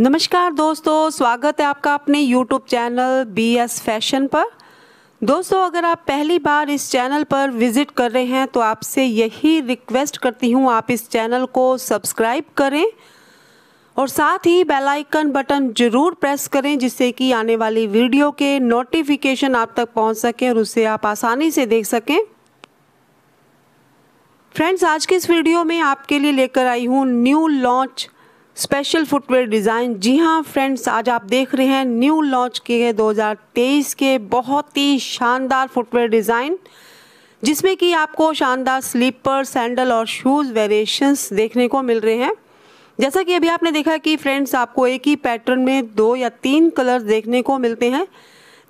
नमस्कार दोस्तों स्वागत है आपका अपने YouTube channel B S fashion पर दोस्तों अगर आप पहली बार इस चैनल पर विज़िट कर रहे हैं तो आपसे यही रिक्वेस्ट करती हूँ आप इस चैनल को सब्सक्राइब करें और साथ ही बेल आइकन बटन ज़रूर प्रेस करें जिससे कि आने वाली वीडियो के नोटिफिकेशन आप तक पहुँच सकें और उसे आप आसानी से देख सकें फ्रेंड्स आज के इस वीडियो में आपके लिए लेकर आई हूँ new launch special footwear design जी हाँ फ्रेंड्स आज आप देख रहे हैं न्यू लॉन्च किए गए 2023 के बहुत ही शानदार फुटवेयर डिज़ाइन जिसमें कि आपको शानदार स्लीपर सैंडल और शूज़ वेरिएशंस देखने को मिल रहे हैं जैसा कि अभी आपने देखा कि फ्रेंड्स आपको एक ही पैटर्न में दो या तीन कलर्स देखने को मिलते हैं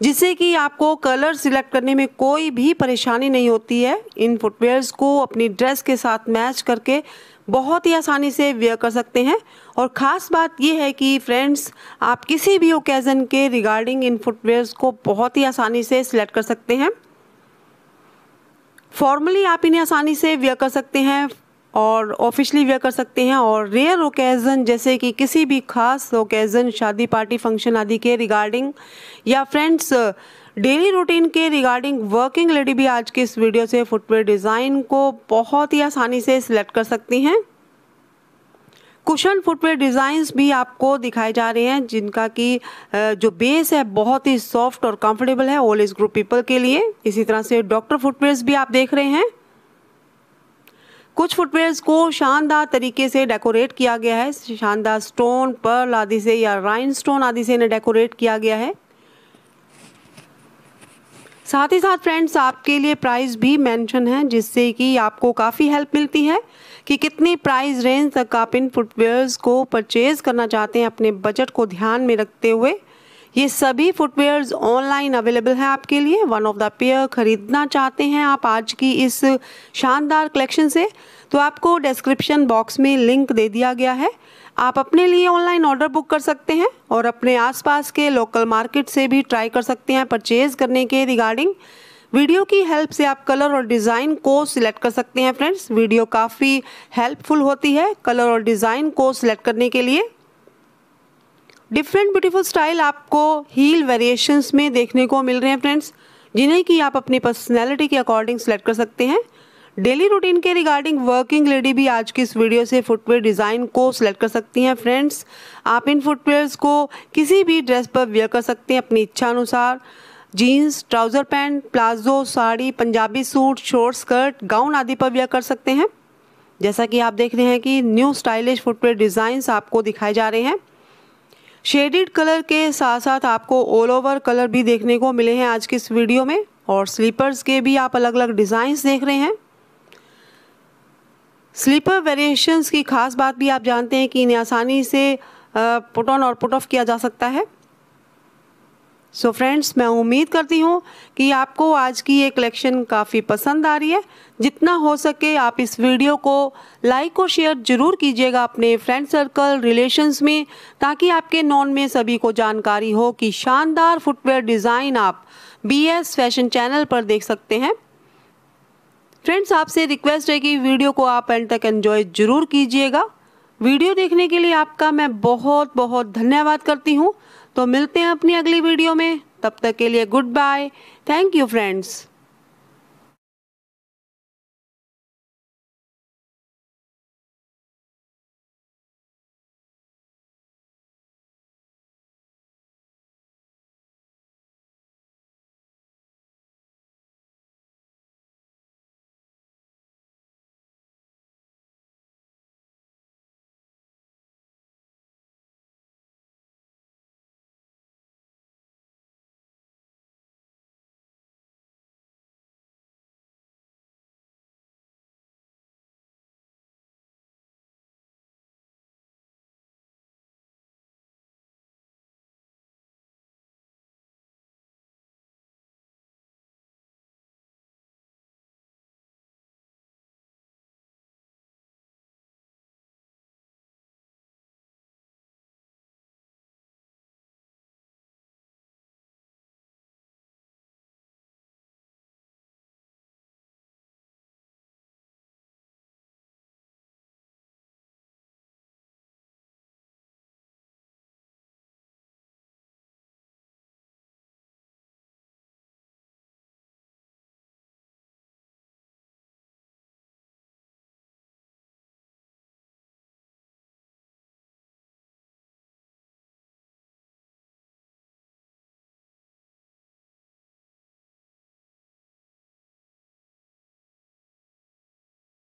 जिससे कि आपको कलर सिलेक्ट करने में कोई भी परेशानी नहीं होती है इन फुटवेयर्स को अपनी ड्रेस के साथ मैच करके बहुत ही आसानी से वेयर कर सकते हैं और ख़ास बात यह है कि फ्रेंड्स आप किसी भी ओकेज़न के रिगार्डिंग इन फुटवेयर्स को बहुत ही आसानी से सिलेक्ट कर सकते हैं फॉर्मली आप इन्हें आसानी से वेयर कर सकते हैं और ऑफिशली वेयर कर सकते हैं और रेयर ओकेज़न जैसे कि किसी भी खास ओकेज़न शादी पार्टी फंक्शन आदि के रिगार्डिंग या फ्रेंड्स डेली रूटीन के रिगार्डिंग वर्किंग लेडी भी आज के इस वीडियो से फुटवेयर डिज़ाइन को बहुत ही आसानी से सिलेक्ट कर सकती हैं कुशन फुटवेयर डिज़ाइंस भी आपको दिखाए जा रहे हैं जिनका कि जो बेस है बहुत ही सॉफ्ट और कंफर्टेबल है ओल्ड एज ग्रुप पीपल के लिए इसी तरह से डॉक्टर फुटवेयर्स भी आप देख रहे हैं कुछ फुटवेयर्स को शानदार तरीके से डेकोरेट किया गया है शानदार स्टोन पर्ल आदि से या राइन स्टोन आदि से इन्हें डेकोरेट किया गया है साथ ही साथ फ्रेंड्स आपके लिए प्राइस भी मेंशन है जिससे कि आपको काफ़ी हेल्प मिलती है कि कितनी प्राइस रेंज तक आप इन फुटवेयर्स को परचेज़ करना चाहते हैं अपने बजट को ध्यान में रखते हुए ये सभी फुटवेयर्स ऑनलाइन अवेलेबल है आपके लिए वन ऑफ द पेयर खरीदना चाहते हैं आप आज की इस शानदार कलेक्शन से तो आपको डिस्क्रिप्शन बॉक्स में लिंक दे दिया गया है आप अपने लिए ऑनलाइन ऑर्डर बुक कर सकते हैं और अपने आसपास के लोकल मार्केट से भी ट्राई कर सकते हैं परचेज़ करने के रिगार्डिंग वीडियो की हेल्प से आप कलर और डिज़ाइन को सिलेक्ट कर सकते हैं फ्रेंड्स वीडियो काफ़ी हेल्पफुल होती है कलर और डिज़ाइन को सिलेक्ट करने के लिए डिफरेंट ब्यूटीफुल स्टाइल आपको हील वेरिएशंस में देखने को मिल रहे हैं फ्रेंड्स जिन्हें कि आप अपनी पर्सनैलिटी के अकॉर्डिंग सेलेक्ट कर सकते हैं डेली रूटीन के रिगार्डिंग वर्किंग लेडी भी आज की इस वीडियो से फुटवेयर डिज़ाइन को सिलेक्ट कर सकती हैं फ्रेंड्स आप इन फुटवेयर्स को किसी भी ड्रेस पर वेयर कर सकते हैं अपनी इच्छा अनुसार jeans trouser pant palazzo sari Punjabi suit short skirt gown आदि पर वेयर कर सकते हैं जैसा कि आप देख रहे हैं कि न्यू स्टाइलिश फुटवेयर डिज़ाइंस आपको दिखाए जा रहे हैं शेडेड कलर के साथ साथ आपको ऑल ओवर कलर भी देखने को मिले हैं आज के इस वीडियो में और स्लीपर्स के भी आप अलग अलग डिज़ाइंस देख रहे हैं स्लीपर वेरिएशंस की खास बात भी आप जानते हैं कि इन्हें आसानी से पुट ऑन और पुट ऑफ किया जा सकता है सो so फ्रेंड्स मैं उम्मीद करती हूँ कि आपको आज की ये कलेक्शन काफ़ी पसंद आ रही है जितना हो सके आप इस वीडियो को लाइक और शेयर ज़रूर कीजिएगा अपने फ्रेंड सर्कल रिलेशंस में ताकि आपके नॉन में सभी को जानकारी हो कि शानदार फुटवेयर डिज़ाइन आप बीएस फैशन चैनल पर देख सकते हैं फ्रेंड्स आपसे रिक्वेस्ट है कि वीडियो को आप एंड तक एन्जॉय ज़रूर कीजिएगा वीडियो देखने के लिए आपका मैं बहुत बहुत धन्यवाद करती हूँ तो मिलते हैं अपनी अगली वीडियो में तब तक के लिए goodbye thank you friends